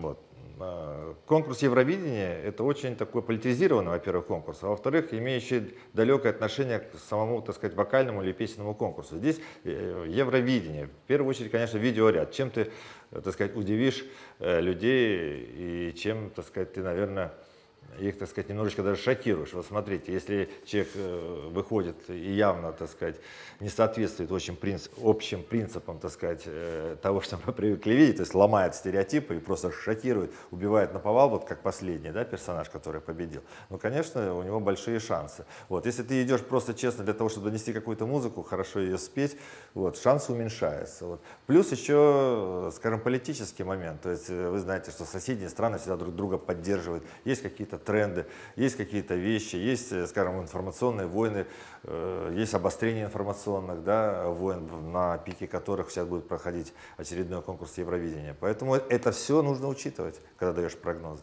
Вот. А, конкурс Евровидения – это очень такой политизированный, во-первых, конкурс, а во-вторых, имеющий далекое отношение к самому, так сказать, вокальному или песенному конкурсу. Здесь э, Евровидение, в первую очередь, конечно, видеоряд. Чем ты, э, так сказать, удивишь э, людей и чем, так сказать, ты, наверное, их, так сказать, немножечко даже шокируешь. Вот смотрите, если человек э, выходит и явно, так сказать, не соответствует очень принц общим принципам, так сказать, э, того, что мы привыкли видеть, то есть ломает стереотипы и просто шокирует, убивает на повал, вот как последний, да, персонаж, который победил, ну, конечно, у него большие шансы. Вот, если ты идешь просто честно для того, чтобы донести какую-то музыку, хорошо ее спеть, вот, шанс уменьшается Вот. Плюс еще, э, скажем, политический момент, то есть вы знаете, что соседние страны всегда друг друга поддерживают, есть какие-то тренды, есть какие-то вещи, есть, э, скажем, информационные войны, э, есть обострение информационных да, войн, на пике которых сейчас будет проходить очередной конкурс Евровидения. Поэтому это все нужно учитывать, когда даешь прогнозы.